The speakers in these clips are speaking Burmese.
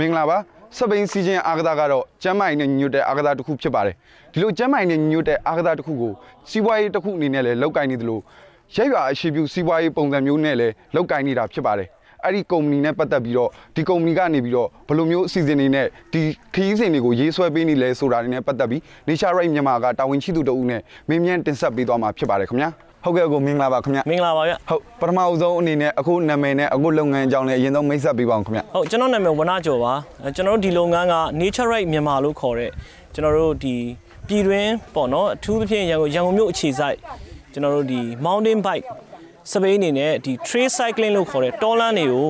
မင်္ဂလာပါစပိန်စီဂျင်အာကတာကတော့ကျမ်းမာရေးနဲ့ညွတ်တဲ့အာကတာတစ်ခုဖြစ်ပါတယ်ဒီလိုကျမ်းမာရေးနဲ့ညွတ်တဲ့အာကတာတစ်ခုကိုစီးပွားရေးတစ်ခုအနေနဲ့လည်းလောက်ကင်နေသလိုရရွာအရှိပြုစီးပွားရေးပုံစံမျိုးနဲ့လည်းလောက်ကိုင်းနေတာဖြစ်ပါတယ်အဲ့ဒီကုမ္ပဏီနဲ့ပတ်သက်ပြီးတော့ဒီကုမ္ပဏီကနေပြီးတော့ဘယ်လိုမျိုးအစီအစဉ်တွေနဲ့ဒီခရီးစဉ်တွေကိုရေးဆွဲပေးနေလဲဆိုတာတွေနဲ့ပတ်သက်ပြီး Nature Right မြန်မာကတာဝန်ရှိသူတို့အုပ်နဲ့မင်းမြန်တင်ဆက်ပေးသွားမှာဖြစ်ပါတယ်ခင်ဗျာဟုတ်ကဲ့အကိုမင်္ဂလာပါခင်ဗျမင်္ဂလာပါဗျဟုတ်ပထမအဆုံးအနေနဲ့အခုနာမည်နဲ့အခုလုပ်ငန်းအကြောင်းနဲ့အရင်ဆုံးမိတ်ဆက်ပေးပါအောင်ခင်ဗျဟုတ်ကျွန်တော်နာမည်ဝနကျော်ပါကျွန်တော်တို့ဒီလုပ်ငန်းက Nature Right မြန်မာလို့ခေါ်တဲ့ကျွန်တော်တို့ဒီပြည်တွင်းပေါ့နော်အထူးသဖြင့်ရန်ကုန်ရန်ကုန်မြို့အခြေစိုက်ကျွန်တော်တို့ဒီ mountain bike စပိန်အနေနဲ့ဒီ trail cycling လို့ခေါ်တဲ့တောလမ်းတွေကို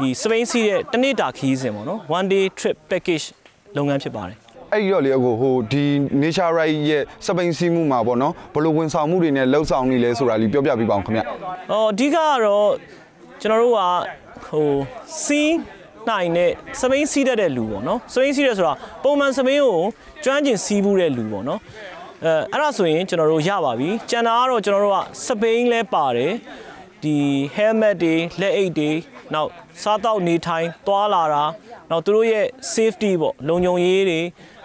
ဒီစပိန်စီးတဲ့တနေ့တာခီးစဉ်ပေါ့နော် one day trip package လုပ်ငန်းဖြစ်ပါတယ်အဲ့ဒီတော့လေအခုဟိုဒီ nature ride ရဲ့စပိန်စီးမှုမှာပေါ့နော်ဘယ်လိုဝန်ဆောင်မှုတွေနဲ့လှုပ်ဆောင်နေလဲဆိုတာလေးပြောပြပေးပါအောင်ခင်ဗျ။အော်အဓိကကတော့ကျွန်တော်တို့ကဟိုစီးနိုင်တဲ့စပိန်စီးတတ်တဲ့လူပေါ့နော်။စပိန်စီးတယ်ဆိုတာပုံမှန်စပိန်ကိုကျွမ်းကျင်စီးမှုတဲ့လူပေါ့နော်။အဲအဲ့ဒါဆိုရင်ကျွန်တော်တို့ရပါပြီ။ကျန်တာကတော့ကျွန်တော်တို့ကစပိန်လဲပါတယ်။ဒီ helmet တွေလက်အိတ်တွေနောက်စားတောက်နေထိုင်သွားလာတာနောက်သူတို့ရဲ့ safety ပေါ့လုံခြုံရေးတွေ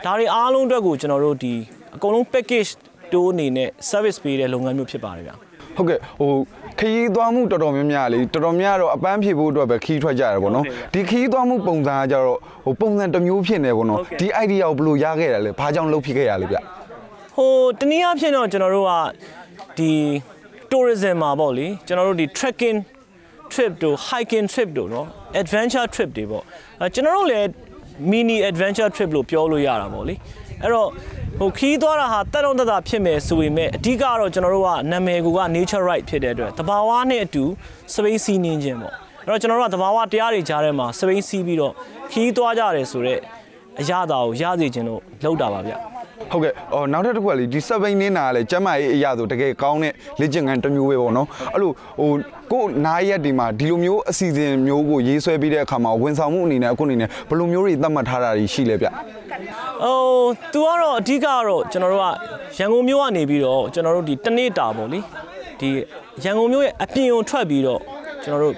ဒါတွေအားလုံးအတွက်ကိုကျွန်တော်တို့ဒီအကုန်လုံး package တိုးအနေနဲ့ service ပေးတဲ့လုပ်ငန်းမျိုးဖြစ်ပါတယ်ဗျာဟုတ်ကဲ့ဟိုခရီးသွားမှုတော်တော်များများလေတော်တော်များတော့အပန်းဖြေဖို့အတွက်ပဲခီးထွက်ကြရတယ်ပေါ့နော်ဒီခီးသွားမှုပုံစံကကြတော့ဟိုပုံစံတစ်မျိုးဖြစ်နေပေါ့နော်ဒီ idea ကိုဘယ်လိုရခဲ့ရလဲဘာကြောင့်လုပ်ဖြစ်ခဲ့ရလဲဗျဟိုတနည်းအားဖြင့်တော့ကျွန်တော်တို့ကဒီ tourism မှာပေါ့လေကျွန်တော်တို့ဒီ trekking trip တို့ hiking trip တို့เนาะ adventure trip တွေပေါ့ကျွန်တော်တို့လည်း mini adventure trip လို့ပြောလို့ရတာပေါ့လေအဲ့တော့ဟိုခီးသွားတာဟာတက်တော့တက်တာဖြစ်မယ်ဆိုပေမဲ့အဓိကတော့ကျွန်တော်တို့ကနာမည်က nature right ဖြစ်တဲ့အတွက်တဘာဝနဲ့အတူစပိတ်စီးနေခြင်းပေါ့အဲ့တော့ကျွန်တော်တို့ကတဘာဝတရားတွေကြားထဲမှာစပိတ်စီးပြီးတော့ခီးသွားကြတယ်ဆိုတော့အရသာကိုရစေခြင်းလို့လုပ်တာပါဗျဟုတ်ကဲ့အော်နောက်ထပ်တစ်ခုကလေဒီ7ဘိန်းနင်းတာကလေကျမ်းမာရေးအရာဆိုတကယ်ကောင်းတဲ့လေ့ကျင့်ခန်းတစ်မျိုးပဲပေါ့နော်အဲ့လိုဟိုကိုနားရက်ဒီမှာဒီလိုမျိုးအစီအစဉ်မျိုးကိုရေးဆွဲပြီးတဲ့အခါမှာဝန်ဆောင်မှုအနေနဲ့အခုအနေနဲ့ဘယ်လိုမျိုးတွေသတ်မှတ်ထားတာတွေရှိလဲဗျဟို तू ကတော့အဓိကကတော့ကျွန်တော်တို့ကရန်ကုန်မြို့ကနေပြီးတော့ကျွန်တော်တို့ဒီတနေ့တာပေါ့လေဒီရန်ကုန်မြို့ရဲ့အပြင်ုံထွက်ပြီးတော့ကျွန်တော်တို့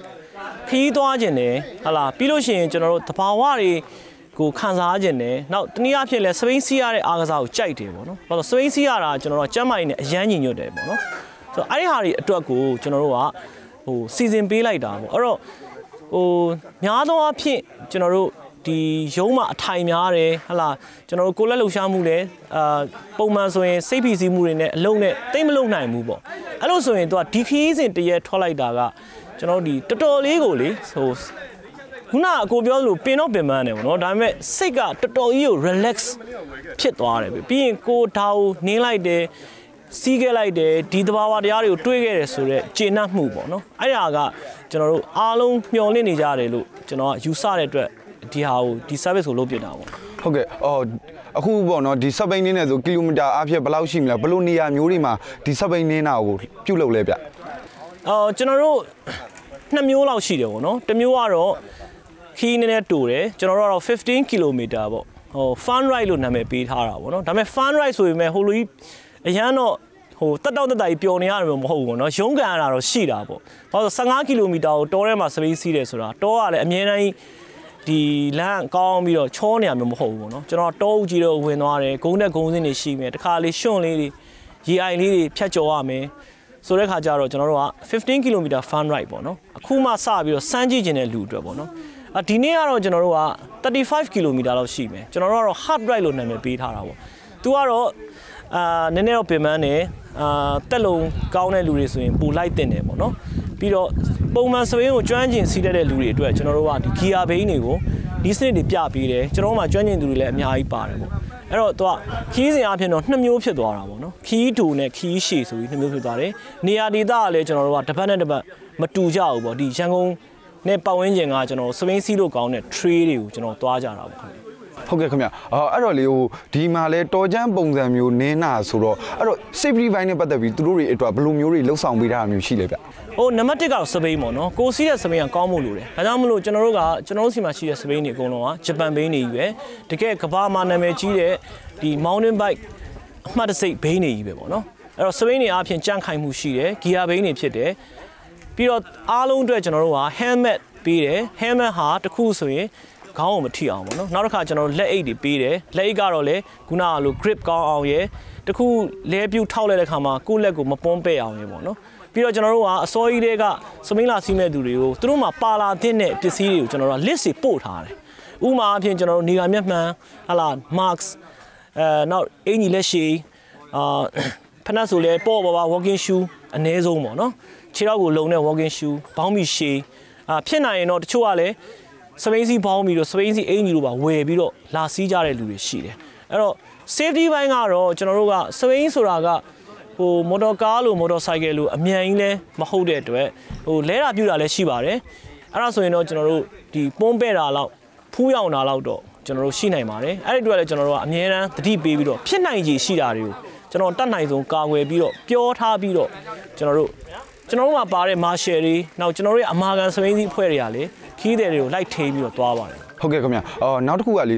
ခီးသွားခြင်းတယ်ဟလာပြီးလို့ရှိရင်ကျွန်တော်တို့တဘာဝတွေကိုခံစားခြင်းနဲ့နောက်တနည်းအားဖြင့်လဲစပိန်စီးရတဲ့အားကစားကိုကြိုက်တယ်ပေါ့နော်။ဘာလို့စပိန်စီးရတာကျွန်တော်တို့ကျမ်းမာရေးနဲ့အရန်ညီညွတ်တယ်ပေါ့နော်။ဆိုတော့အဲ့ဒီဟာတွေအတွက်ကိုကျွန်တော်တို့ကဟိုစီစဉ်ပေးလိုက်တာပေါ့။အဲ့တော့ဟိုများသောအားဖြင့်ကျွန်တော်တို့ဒီရုံးမှာအထိုင်များတယ်ဟလာကျွန်တော်တို့ကိုလက်လှူရှားမှုလည်းအာပုံမှန်ဆိုရင်စိတ်ဖိစီးမှုတွေနဲ့အလုံးနဲ့တိတ်မလုံနိုင်ဘူးပေါ့အဲ့လိုဆိုရင်သူကဒီခီးစဉ်တရက်ထွက်လိုက်တာကကျွန်တော်ဒီတော်တော်လေးကိုလေဟိုခုနအကိုပြောသလိုပင်တော့ပင်ပန်းတယ်ပေါ့နော်ဒါပေမဲ့စိတ်ကတော်တော်ကြီးကို relax ဖြစ်သွားတယ်ပြီးရင်ကိုဒါကိုနင်းလိုက်တယ်စီးခဲ့လိုက်တယ်ဒီသဘာဝတရားတွေကိုတွေးခဲ့တယ်ဆိုတော့ကျေနပ်မှုပေါ့နော်အဲ့ဒါကကျွန်တော်တို့အားလုံးမျှော်လင့်နေကြတယ်လို့ကျွန်တော်ကယူဆတဲ့အတွက်ဒီဟာကိုဒီ service ကိုလုပ်ပြတာပေါ့ဟုတ်ကဲ့အော်အခုပေါ့နော်ဒီ sub base နင်းနေဆိုကီလိုမီတာအားဖြင့်ဘယ်လောက်ရှိမလဲဘယ်လိုနေရာမျိုးတွေမှာဒီ sub base နင်းတာကိုပြုတ်လုပ်လဲဗျအော်ကျွန်တော်တို့နှစ်မျိုးလောက်ရှိတယ်ပေါ့နော်တစ်မျိုးကတော့ခီးနည်းနည်းတူတယ်ကျွန်တော်တို့ကတော့15 km ပေါ့ဟို fun ride လို့နာမည်ပေးထားတာပေါ့နော်ဒါပေမဲ့ fun ride ဆိုပေမဲ့ဟိုလူကြီးအရန်တော့ဟိုတက်တောက်တက်တာကြီးပျော်နေရတယ်မဟုတ်ဘူးပေါ့နော်ရုန်းကန်ရတာတော့ရှိတာပေါ့ဘာလို့15 km ကိုတောထဲမှာစပေးစီးတယ်ဆိုတာတောကလည်းအမြဲတမ်းဒီလမ်းကောင်းပြီးတော့ချောနေရမျိုးမဟုတ်ဘူးပေါ့နော်ကျွန်တော်တောဦးကြီးတော့ဝင်သွားတယ်ဂုံးနဲ့ဂုံးစင်းတွေရှိမယ်တခါလေးရွှွန့်လေးတွေရေအိုင်လေးတွေဖြတ်ကျော်ရမယ်ဆိုတဲ့ခါကျတော့ကျွန်တော်တို့က15 km fun ride ပေါ့နော်အခုမှစပြီးတော့စမ်းကြည့်ခြင်းတဲ့လူအတွက်ပေါ့နော်ဒီနေ့ကတော့ကျွန်တော်တို့က35 km လောက်ရှိမယ်ကျွန်တော်တို့ကတော့ hard ride လို့နာမည်ပေးထားတာပေါ့သူကတော့အာနည်းနည်းတော့ပင်ပန်းနေအာတက်လုံကောင်းတဲ့လူတွေဆိုရင်ပူလိုက်တင်တယ်ပေါ့နော်ပြီးတော့ပုံမှန်စပင်းကိုကျွမ်းကျင်စီးတတ်တဲ့လူတွေအတွက်ကျွန်တော်တို့ကဒီ gear bane တွေကိုဒီစနစ်တွေပြပေးတယ်ကျွန်တော်တို့မှကျွမ်းကျင်သူတွေလည်းအများကြီးပါတယ်ပေါ့အဲ့တော့သူကခီးစဉ်အပြင်တော့နှစ်မျိုးဖြစ်သွားတာပေါ့နော်ခီးတူနဲ့ခီးရှည်ဆိုပြီးနှစ်မျိုးဖြစ်သွားတယ်နေရာဒေသကလည်းကျွန်တော်တို့ကတစ်ပတ်နဲ့တစ်ပတ်မတူကြဘူးပေါ့ဒီရန်ကုန်နဲ့ပတ်ဝန်းကျင်ကကျွန်တော်စပိန်စီးလို့ကောင်းတဲ့ tray တွေကိုကျွန်တော်သွားကြတာပေါ့ခင်ဗျဟုတ်ကဲ့ခင်ဗျအော်အဲ့တော့လေဟိုဒီမှာလဲတော်ချမ်းပုံစံမျိုးနင်းနာဆိုတော့အဲ့တော့ safety bike နဲ့ပတ်သက်ပြီးသူတို့တွေအတွက်ဘယ်လိုမျိုးတွေလှုပ်ဆောင်ပေးထားတာမျိုးရှိလဲဗျဟိုနံပါတ်1ကတော့စပိန်ပေါ့နော်ကိုစီးတဲ့စပိန်ကကောင်းဖို့လိုတယ်ဒါကြောင့်မလို့ကျွန်တော်တို့ကကျွန်တော်တို့စီမှာရှိတဲ့စပိန်တွေအကုန်လုံးကဂျပန်ဘိန်းတွေကြီးပဲတကယ်ကမ္ဘာမှာနာမည်ကြီးတဲ့ဒီ mountain bike အမှတ်တစိတ်ဘိန်းတွေကြီးပဲပေါ့နော်အဲ့တော့စပိန်တွေအပြင်ကြန့်ခိုင်မှုရှိတယ်ဂီယာဘိန်းတွေဖြစ်တယ်ပြီးတော့အားလုံးအတွက်ကျွန်တော်တို့က helmet ပေးတယ် helmet ဟာတခုဆိုရင်ခေါင်းကိုမထိအောင်ပေါ့နော်နောက်တစ်ခါကျွန်တော်တို့လက်အိတ်တွေပေးတယ်လက်အိတ်ကတော့လေခုနကလို grip ကောင်းအောင်ရယ်တခုလဲပြူထောက်လိုက်တဲ့ခါမှာကိုယ့်လက်ကိုမပွန်းပဲ့အောင်ရယ်ပေါ့နော်ပြီးတော့ကျွန်တော်တို့ကအစောကြီးတွေကစမိန်လာစီးမဲ့သူတွေကိုသူတို့မှာပါလာတဲ့နဲ့ပစ္စည်းတွေကိုကျွန်တော်တို့က list တွေပို့ထားတယ်ဥမာအဖြစ်ကျွန်တော်တို့နေရာမျက်မှန်ဟလာ marks အဲနောက်အင်ကြီးလက်ရှိအာဖနက်ဆိုလဲပေါ့ပါပါ walking shoe အနည်းဆုံးပေါ့နော်ခြေထောက်ကို လုံတဲ့ walking shoe ဘောင်းမီရှေးအာဖြစ်နိုင်ရင်တော့တချို့ကလည်းစပိန်စီဘောင်းမီတို့စပိန်စီအင်ကြီးတို့ပါဝယ်ပြီးတော့လာစီးကြတဲ့လူတွေရှိတယ်အဲ့တော့ safety ဘိုင်းကတော့ကျွန်တော်တို့ကစပိန်ဆိုတာကဟိုမော်တော်ကားလို့မော်တော်ဆိုင်ကယ်လို့အမြန်ကြီးလဲမဟုတ်တဲ့အတွက်ဟိုလဲတာပြူတာလည်းရှိပါတယ်အဲ့ဒါဆိုရင်တော့ကျွန်တော်တို့ဒီပွန်းပဲ့တာလောက်ဖူးရောက်တာလောက်တော့ကျွန်တော်တို့ရှိနိုင်ပါတယ်အဲ့ဒီအတွက်လည်းကျွန်တော်တို့ကအမြဲတမ်းသတိပေးပြီးတော့ဖြစ်နိုင်ခြေရှိတာတွေကိုကျွန်တော်တတ်နိုင်ဆုံးကာကွယ်ပြီးတော့ပြောထားပြီးတော့ကျွန်တော်တို့ကျွန်တော်တို့မှာပါတဲ့မာရှယ်တွေနောက်ကျွန်တော်တို့ရဲ့အမာခံစပိန်စီအဖွဲ့တွေကလေခီးတယ်တွေကိုလိုက်ထိပြီးတော့သွားပါတယ်ဟုတ်ကဲ့ခင်ဗျာအော်နောက်တစ်ခုကလေ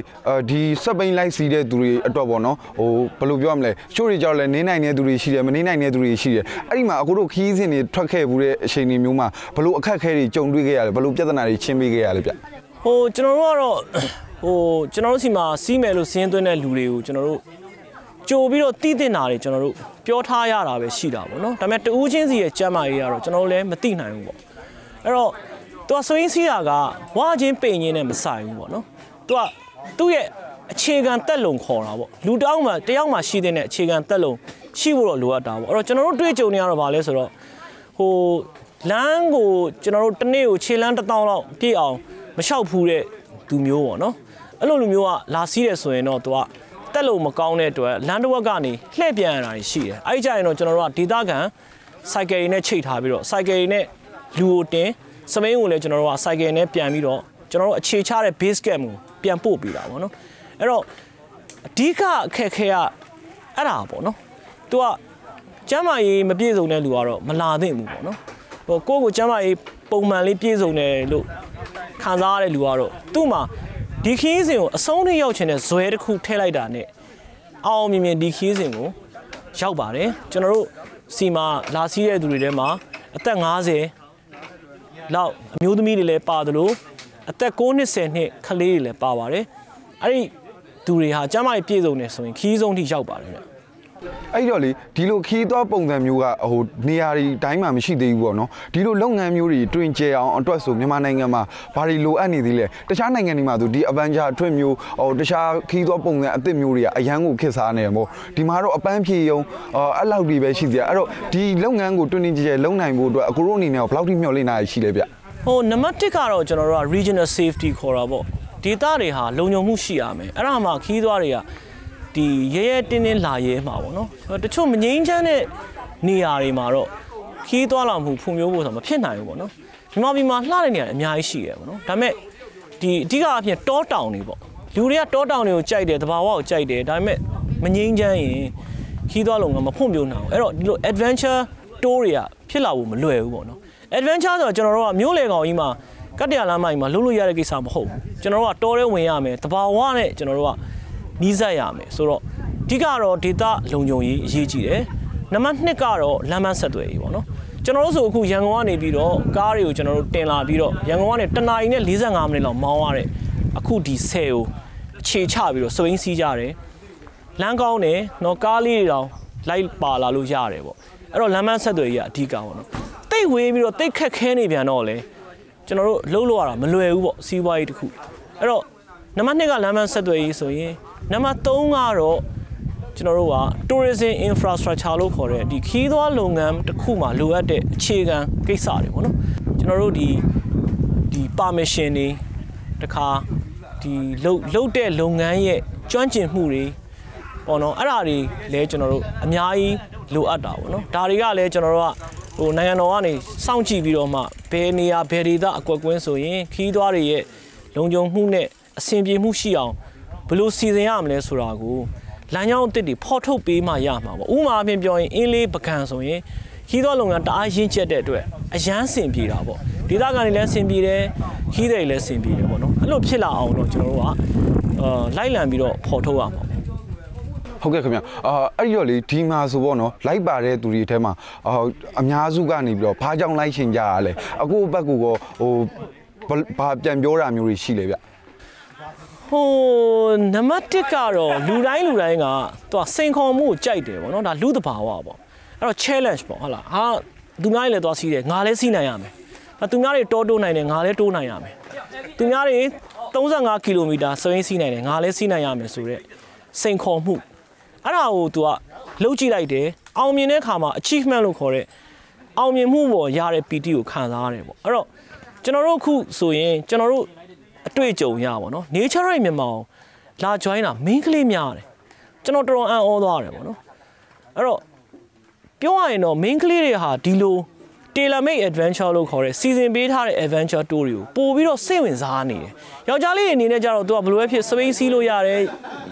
ဒီစပိန်လိုက်စီးတဲ့သူတွေအတွက်ပေါ့နော်ဟိုဘယ်လိုပြောရမလဲချို့တွေကြောက်လဲနင်းနိုင်တဲ့သူတွေရှိတယ်မနင်းနိုင်တဲ့သူတွေရှိတယ်အဲ့ဒီမှာအခုတို့ခီးစင်တွေထွက်ခဲ့ဘူးတဲ့အချိန်တွေမျိုးမှာဘယ်လိုအခက်အခဲတွေကြုံတွေ့ခဲ့ရလဲဘယ်လိုပြဿနာတွေချင်းပေးခဲ့ရလဲဗျဟိုကျွန်တော်တို့ကတော့ဟိုကျွန်တော်တို့စီမှာစီးမယ်လို့စဉ်းသွင်းတဲ့လူတွေကိုကျွန်တော်တို့ကြိုပြီးတော့တည်တင်တာတွေကျွန်တော်တို့ပြောထားရတာပဲရှိတာပေါ့နော်ဒါပေမဲ့တူးချင်းစီရဲ့ကျမ်းမာရေးကတော့ကျွန်တော်တို့လည်းမသိနိုင်ဘူးပေါ့အဲ့တော့သူကဆိုရင်းစီးတာကဝါချင်းပိန်ချင်းနဲ့မဆိုင်ဘူးပေါ့နော်သူကသူ့ရဲ့အခြေခံတက်လုံခေါ်တာပေါ့လူတောင်းမှတယောက်မှရှိတဲ့အခြေခံတက်လုံရှိဖို့တော့လိုအပ်တာပေါ့အဲ့တော့ကျွန်တော်တို့တွေ့ကြုံနေရတော့ဗာလဲဆိုတော့ဟိုလမ်းကိုကျွန်တော်တို့တနေ့ကိုခြေလမ်းတစ်တောင်းလောက်ပြည့်အောင်မလျှောက်ဖူးတဲ့သူမျိုးပေါ့နော်အဲ့လိုလူမျိုးကလာစီးတယ်ဆိုရင်တော့သူကတက်လို့မကောင်းတဲ့အတွက်လမ်းတစ်ဝက်ကနေလှည့်ပြန်ရတာရှိတယ်အဲ့ကြရင်တော့ကျွန်တော်တို့ကဒေသခံစိုက်ကယ်တွေနဲ့ချိန်ထားပြီးတော့စိုက်ကယ်တွေနဲ့လူကိုတင်စမင်းကိုလည်းကျွန်တော်တို့ကစိုက်ကယ်နဲ့ပြန်ပြီးတော့ကျွန်တော်တို့အခြေချတဲ့ base camp ကိုပြန်ပို့ပေးတာပေါ့နော်အဲ့တော့အဓိကအခက်ခဲကအဲ့ဒါပေါ့နော်သူကကျမ်းမာရေးမပြည့်စုံတဲ့လူကတော့မလာသင့်ဘူးပေါ့နော်ဟိုကိုယ့်ကိုကျမ်းမာရေးပုံမှန်လေးပြည့်စုံတယ်လို့ခံစားရတဲ့လူကတော့သူ့မှာဒီခီးစဉ်ကိုအဆုံးထိရောက်ချင်တဲ့ဇွဲတစ်ခုထည့်လိုက်တာနဲ့အောင်မြင်မြင်ဒီခီးစဉ်ကိုရောက်ပါတယ်ကျွန်တော်တို့စီမာလာစီးတဲ့သူတွေထဲမှာအသက်50လောက်အမျိုးသမီးတွေလည်းပါသလို အသက်90နှစ်ကလေးတွေလည်းပါပါတယ်အဲ့ဒီသူတွေဟာကျမကြီးပြည့်စုံနေဆိုရင်ခီးဆုံးထိရောက်ပါတယ်အဲ့တော့လေဒီလိုခီးသောပုံစံမျိုးကဟိုနေရာတွေတိုင်းမှာမရှိသေးဘူးပေါ့နော်ဒီလိုလုပ်ငန်းမျိုးတွေတွင်ကျယ်အောင်အတွက်ဆိုမြန်မာနိုင်ငံမှာဘာတွေလိုအပ်နေသေးလဲတခြားနိုင်ငံတွေမှာဆိုဒီ Avenger အထွတ်မျိုးဟိုတခြားခီးသောပုံစံအသစ်မျိုးတွေကအရန်ကိုခက်စားနေတယ်ပေါ့ဒီမှာတော့အပန်းဖြေယုံအဲ့လောက်တွေပဲရှိသေးတယ်အဲ့တော့ဒီလုပ်ငန်းကိုတွင်တွင်ကျယ်ကျယ်လုပ်နိုင်ဖို့အတွက်အကူရောအနေနဲ့ဘယ်လောက်ထိမျှော်လင့်နိုင်ရှိလဲဗျဟိုနံပါတ်1ကတော့ကျွန်တော်တို့က regional safety ခေါ်တာပေါ့ဒေသတွေဟာလုံခြုံမှုရှိရမယ်အဲ့ဒါမှခီးသွားတွေကဒီရဲရဲတင်းတင်းလာရဲမှာပေါ့နော်တချို့မငိမ့်ချမ်းတဲ့နေရာတွေမှာတော့ခီးသွားလာမှုဖွံ့ဖြိုးဖို့ဆိုတာမဖြစ်နိုင်ဘူးပေါ့နော်မြန်မာပြည်မှာလှတဲ့နေရာအများကြီးရှိတယ်ပေါ့နော်ဒါပေမဲ့ဒီအဓိကအဖြစ်တောတောင်တွေပေါ့လူတွေကတောတောင်တွေကိုကြိုက်တယ်တဘာဝကိုကြိုက်တယ်ဒါပေမဲ့မငိမ့်ချမ်းရင်ခီးသွားလုံကမဖွံ့ဖြိုးနိုင်အောင်အဲ့တော့ဒီလို adventure tour တွေကဖြစ်လာဖို့မလွယ်ဘူးပေါ့နော် adventure ဆိုတော့ကျွန်တော်တို့ကမြို့လေကောင်ကြီးမှာကတ္တရာလမ်းမကြီးမှာလှုပ်လို့ရတဲ့ကိစ္စမဟုတ်ဘူးကျွန်တော်တို့ကတောထဲဝင်ရမယ်တဘာဝနဲ့ကျွန်တော်တို့ကနီးစပ်ရမယ်ဆိုတော့အဓိကတော့ဒေတာ လုံခြုံရေးအရေးကြီးတယ်နံပါတ်2ကတော့လမ်းမဆက်သွယ်ရေးပေါ့နော်ကျွန်တော်တို့ဆိုအခုရန်ကုန်ကနေပြီးတော့ကားတွေကိုကျွန်တော်တို့တင်လာပြီးတော့ရန်ကုန်ကနေတနာရီနဲ့45မိနစ်လောက်မောင်းရတဲ့အခုဒီဆယ်ကိုအခြေချပြီးတော့စပိန်စီးကြတယ်လမ်းကောင်းတယ်နော်ကားလေးတွေတောင်လိုက်ပါလာလို့ရတယ်ပေါ့အဲ့တော့လမ်းမဆက်သွယ်ရေးကအဓိကပေါ့နော်တိတ်ဝေးပြီးတော့တိတ်ခက်ခဲနေပြန်တော့လေကျွန်တော်တို့လှုပ်လို့ရတာမလွယ်ဘူးပေါ့စီးပွားရေးတစ်ခုအဲ့တော့နံပါတ်2ကလမ်းမဆက်သွယ်ရေးဆိုရင်နံပါတ်3ကတော့ကျွန်တော်တို့က tourism infrastructure လို့ခေါ်တဲ့ဒီခီးသွွားလုပ်ငန်းတစ်ခုမှာလိုအပ်တဲ့အခြေခံကိစ္စတွေပေါ့နော်ကျွန်တော်တို့ဒီဒီ permission တွေတခါဒီလုတ် လုတ်တဲ့လုပ်ငန်းရဲ့ကျွမ်းကျင်မှုတွေပေါ့နော်အဲ့ဒါတွေလည်းကျွန်တော်တို့အများကြီးလိုအပ်တာပေါ့နော်ဒါတွေကလည်းကျွန်တော်တို့ကဟိုနိုင်ငံတော်ကနေစောင့်ကြည့်ပြီးတော့မှဘယ်နေရာဘယ်ဒေသအကွက်ကွင်းဆိုရင်ခီးသွွားတွေရဲ့လုံခြုံမှုနဲ့အဆင်ပြေမှုရှိအောင်ဘယ်လိုစီစဉ်ရမလဲဆိုတာကိုလမ်းကြောင်းအစ်စ်တွေဖော်ထုတ်ပေးမှရမှာပေါ့ဥမာအပြင်ပြောရင်အင်းလေးပကံဆိုရင်ခီးသောလုပ်ငန်းတအားရင့်ကျက်တဲ့အတွက်အရန်ဆင်ပြေတာပေါ့ဒေသခံတွေလည်းဆင်ပြေတယ်ခီးတွေလည်းဆင်ပြေတယ်ပေါ့နော်အဲ့လိုဖြစ်လာအောင်တော့ကျွန်တော်တို့ကအာလိုက်လံပြီးတော့ဖော်ထုတ်ရမှာပေါ့ဟုတ်ကဲ့ခင်ဗျအာအဲ့တော့လေဒီမှာဆိုပေါ့နော်လိုက်ပါတဲ့သူတွေအထဲမှာအာအများစုကနေပြီးတော့ဘာကြောင့်လိုက်ရှင်ကြရလဲအခုဘက်ကူကဟိုဘာပြန်ပြောတာမျိုးတွေရှိလဲဗျဟိုနံပါတ်1ကတော့လူတိုင်းလူတိုင်းကသူကစိန်ခေါ်မှုကိုကြိုက်တယ်ပေါ့နော်ဒါလူသဘာဝပေါ့အဲ့တော့ challenge ပေါ့ဟုတ်လားဟာသူများတွေလည်းသွားစီးတယ်ငါလည်းစီးနိုင်ရမယ်သူများတွေတောတိုးနိုင်တယ်ငါလည်းတိုးနိုင်ရမယ်သူများတွေ35ကီလိုမီတာဆွေးစီးနိုင်တယ်ငါလည်းစီးနိုင်ရမယ်ဆိုတော့စိန်ခေါ်မှုအဲ့ဒါကို तू ကလှုပ်ကြည့်လိုက်တယ်အောင်မြင်တဲ့အခါမှာ achievement လို့ခေါ်တဲ့အောင်မြင်မှုပေါ်ရတဲ့ PT ကိုခံစားရတယ်ပေါ့အဲ့တော့ကျွန်တော်တို့အခုဆိုရင်ကျွန်တော်တို့တွေ့ကြုံရပါတော့ nature right မြန်မာကိုလာ join တာ main ကလေးများတယ်ကျွန်တော်တော်တော်အံ့ဩသွားတယ်ပေါ့နော်အဲ့တော့ပြောရရင်တော့ main ကလေးတွေဟာဒီလို tailor made adventure လို့ခေါ်တဲ့ season ပေးထားတဲ့ adventure tour တွေကိုပို့ပြီးတော့စိတ်ဝင်စားနေတယ်ယောက်ျားလေးအနေနဲ့ကြတော့ तू ကဘယ်လိုပဲဖြစ်စပိန်စီးလို့ရတယ်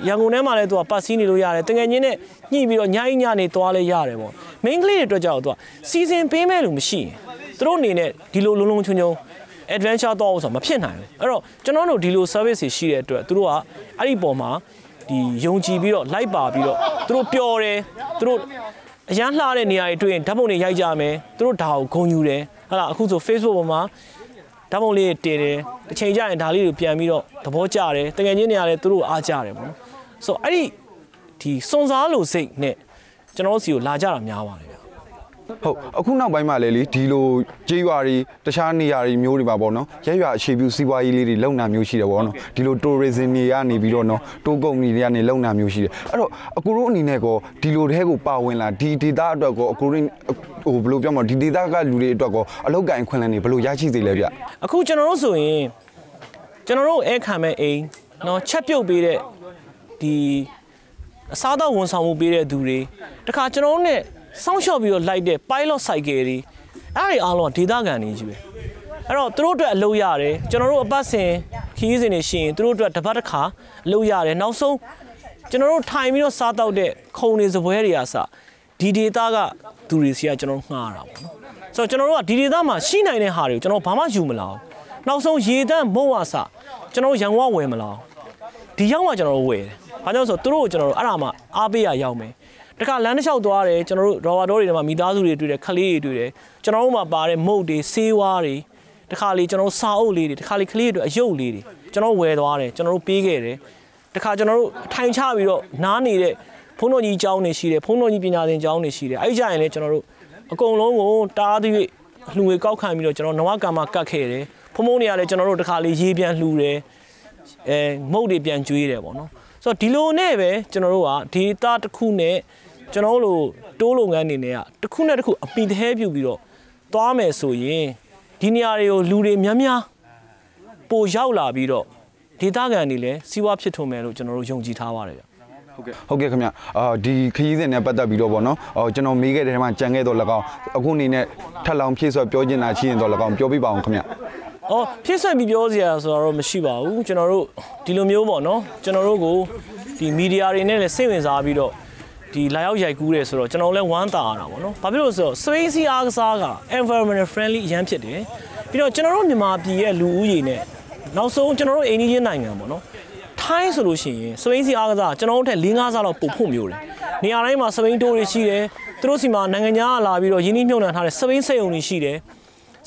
ရန်ကုန်ထဲမှာလည်း तू ကပတ်စီးနေလို့ရတယ်တကယ်ချင်းနဲ့ညှိပြီးတော့ညိုင်းညနေသွားလဲရတယ်ပေါ့ main ကလေးတွေအတွက်ကြတော့ तू က season ပေးမဲ့လူမရှိရင်သူတို့အနေနဲ့ဒီလိုလုံလုံချုံချုံ adventure တော့ဆိုတော့မဖြစ်နိုင်ဘူးအဲ့တော့ကျွန်တော်တို့ဒီလို service တွေရှိတဲ့အတွက်သူတို့ကအဲ့ဒီပုံမှာဒီယုံကြည်ပြီးတော့လိုက်ပါပြီးတော့သူတို့ပျော်တယ်သူတို့အရန်လှတဲ့နေရာတွေတွေ့ရင်ဓာတ်ပုံတွေရိုက်ကြမယ်သူတို့ဒါကိုဂုဏ်ယူတယ်ဟာလားအခုဆို Facebook ပေါ်မှာဓာတ်ပုံလေးတင်တယ်တစ်ချိန်ကျရင်ဒါလေးကိုပြန်ပြီးတော့သဘောကျတယ်တကယ်ချင်းနေရာလဲသူတို့အားကြတယ်ပေါ့နော်ဆိုတော့အဲ့ဒီဒီစွန်စားလိုစိတ်နဲ့ကျွန်တော်တို့စီကိုလာကြတာများပါတယ်ဟုတ်အခုနောက်ပိုင်းမှာလည်းလေဒီလိုကြေးရွာတွေတခြားနေရာတွေမျိုးတွေပါပေါ့နော်ရက်ရွာအခြေပြုစီးပွားရေးလေးတွေလုံနာမျိုးရှိတယ်ပေါ့နော်ဒီလို tourism တွေကနေပြီးတော့နော်တိုးကုန်တွေကနေလုံနာမျိုးရှိတယ်အဲ့တော့အကူတို့အနေနဲ့ကောဒီလိုတဲကိုပါဝင်လာဒီဒေတာအတွက်ကောအကူတို့ဟိုဘယ်လိုပြောမလဲဒီဒေတာကလူတွေအတွက်ကောအလောက်ကန်ခွင့်လန်းတွေဘယ်လိုရရှိသေးလဲဗျအခုကျွန်တော်တို့ဆိုရင်ကျွန်တော်တို့အဲခံမဲ့အိမ်နော်ချက်ပြုတ်ပေးတဲ့ဒီအစားအသောက်ဝန်ဆောင်မှုပေးတဲ့သူတွေတခါကျွန်တော်တို့ ਨੇ စောင့်ရှောက်ပြီးတော့လိုက်တဲ့ pilot cycle တွေအဲ့ဒီအားလုံးကဒေသခံတွေကြီးပဲအဲ့တော့သူတို့အတွက်အလုပ်ရတယ်ကျွန်တော်တို့အပတ်စဉ်ခီးစဉ်တွေရှိရင်သူတို့အတွက်တစ်ပတ်တစ်ခါအလုပ်ရတယ်နောက်ဆုံးကျွန်တော်တို့ထိုင်ပြီးတော့စားတောက်တဲ့ခုံတွေစပွဲတွေအားစဒီဒေသကသူတွေစီကကျွန်တော်ငှားတာပေါ့နော်ဆိုတော့ကျွန်တော်တို့ကဒီဒေသမှာရှိနိုင်တဲ့ဟာတွေကိုကျွန်တော်ဘာမှယူမလာဘူးနောက်ဆုံးရေတန်းမုံဝါစကျွန်တော်တို့ရန်ကုန်ကဝယ်မလာဘူးဒီရောက်မှကျွန်တော်တို့ဝယ်တယ်ဘာကြောင့်ဆိုတော့သူတို့ကိုကျွန်တော်တို့အဲ့ဒါမှအားပေးရရောက်မယ်တခါလမ်းတစ်လျှောက်သွားတယ်ကျွန်တော်တို့ရော်ဘာတော့တွေထဲမှာမိသားစုတွေတွေ့တယ်ခလေးတွေတွေ့တယ်ကျွန်တော်တို့မှာပါတဲ့မုတ်တွေဆေးဝါးတွေတခါလေကျွန်တော်တို့စာအုပ်လေးတွေတခါလေခလေးတွေအယုတ်လေးတွေကျွန်တော်ဝယ်သွားတယ်ကျွန်တော်တို့ပေးခဲ့တယ်တခါကျွန်တော်တို့ထိုင်ချပြီးတော့နားနေတဲ့ဖုန်းတော်ကြီးကျောင်းနေရှိတယ်ဖုန်းတော်ကြီးပညာသင်ကျောင်းနေရှိတယ်အဲ့ကြရင်လည်းကျွန်တော်တို့အကုန်လုံးကိုတားသရွေ့လှူငွေကောက်ခံပြီးတော့ကျွန်တော်နဝကံမှာကတ်ခဲ့တယ်ဖုံဖုံတွေကလည်းကျွန်တော်တို့တခါလေးရေးပြန်လှူတယ်အဲမုတ်တွေပြန်ကျွေးတယ်ပေါ့နော်ဆိုတော့ဒီလိုနဲ့ပဲကျွန်တော်တို့ကဒေတာတစ်ခုနဲ့ကျွန်တော်တို့တိုးလုပ်ငန်းအနေနဲ့ကတစ်ခုနဲ့တစ်ခုအပိသေးပြူပြီးတော့သွားမယ်ဆိုရင်ဒီနေရာတွေကိုလူတွေများများပိုရောက်လာပြီးတော့ဒေတာကန်တွေလည်းစီးပွားဖြစ်ထွန်းမယ်လို့ကျွန်တော်တို့ယုံကြည်ထားပါတယ်ဗျဟုတ်ကဲ့ဟုတ်ကဲ့ခင်ဗျအာဒီခရီးစဉ်နဲ့ပတ်သက်ပြီးတော့ဗောနော်အော်ကျွန်တော်မေးခဲ့တဲ့ထဲမှာကြံခဲ့တော့လကောင်အခုအနေနဲ့ထပ်လောင်ဖြည့်ဆွပြောချင်တာရှိရင်တော့လကောင်ပြောပြပါအောင်ခင်ဗျအော်ဖြည့်ဆွက်ပြီးပြောစရာဆိုတော့မရှိပါဘူးကျွန်တော်တို့ဒီလိုမျိုးပေါ့နော်ကျွန်တော်တို့ကိုဒီမီဒီယာတွေနဲ့လည်းစိတ်ဝင်စားပြီးတော့ဒီလာရောက်ရိုက်ကူးတယ်ဆိုတော့ကျွန်တော်လည်းဝမ်းသာရတာပေါ့နော်ဘာဖြစ်လို့ဆိုတော့ Spain Sea အားကစားက environmental friendly အရန်ဖြစ်တယ်ပြီးတော့ကျွန်တော်တို့မြန်မာပြည်ရဲ့လူဦးရေနဲ့နောက်ဆုံးကျွန်တော်တို့အိန္ဒိယနိုင်ငံပေါ့နော်ထိုင်းဆိုလို့ရှိရင်စပိန်စီအားကစားကျွန်တော်တို့ထက်၄၅ဆလောက်ပိုဖို့မျိုးတယ်။နေရာတိုင်းမှာစပိန်တိုးတွေရှိတယ်။သူတို့စီမှာနိုင်ငံသားလာပြီးတော့ရင်းနှီးမြှုပ်နှံထားတဲ့စပိန်စက်ရုံတွေရှိတယ်။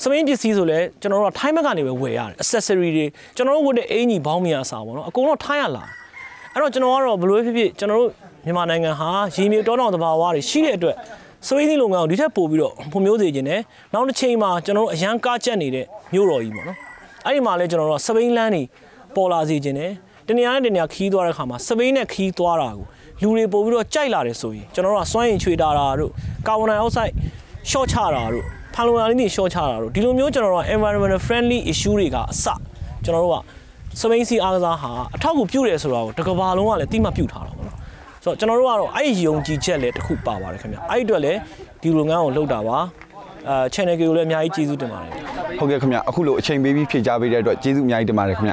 သမင်းပစ္စည်းဆိုလဲကျွန်တော်တို့ကထိုင်းဘက်ကနေပဲဝယ်ရတယ် accessory တွေကျွန်တော်တို့ဝတ်တဲ့အင်ကြီးဘောင်းမရစားပါတော့အကုန်လုံးထိုင်းရလာအဲ့တော့ကျွန်တော်ကတော့ဘလို့ဖြစ်ဖြစ်ကျွန်တော်တို့မြန်မာနိုင်ငံဟာရေမြေတောတောင်သဘာဝတွေရှိတဲ့အတွက်စွေးသီးလုပ်ငန်းကိုဒီထက်ပိုပြီးတော့ဖွံ့ဖြိုးစေခြင်းနဲ့နောက်တစ်ချိန်မှာကျွန်တော်တို့အရန်ကားကျက်နေတဲ့မြို့တော်ကြီးပေါ့နော်အဲ့ဒီမှာလဲကျွန်တော်တို့ကစပိန်လန်းနေပေါ်လာစေခြင်းနဲ့တနေရာနဲ့တနေရာခီးသွားတဲ့ခါမှာစပိန်နဲ့ခီးသွားတာကိုလူတွေပို့ပြီးတော့ကြိုက်လာတယ်ဆိုရင်ကျွန်တော်တို့ကစွမ်းရင်ချွေတာတာတို့ကာဗွန်ဒိုင်အောက်ဆိုက်ရှော့ချတာတို့ follower လေးတွေရှင်းချတာတို့ဒီလိုမျိုးကျွန်တော်တို့ environmental friendly issue တွေကအစကျွန်တော်တို့ကစပိန်စီအားကစားဟာအထောက်အကူပြုတယ်ဆိုတာကိုတစ်ကဘာလုံးကလည်းတိမှပြုထားတာပေါ့နော်ဆိုတော့ကျွန်တော်တို့ကတော့အဲ့ဒီယုံကြည်ချက်လည်းတစ်ခုပါပါတယ်ခင်ဗျအဲ့ဒီအတွက်လည်းဒီလုပ်ငန်းကိုလုပ်တာပါအဲ channel ကိုလည်းအများကြီးကျေးဇူးတင်ပါတယ်ဟုတ်ကဲ့ခင်ဗျအခုလိုအချိန်ပေးပြီးဖြည့်ကြားပေးတဲ့အတွက်ကျေးဇူးအများကြီးတင်ပါတယ်ခင်ဗျ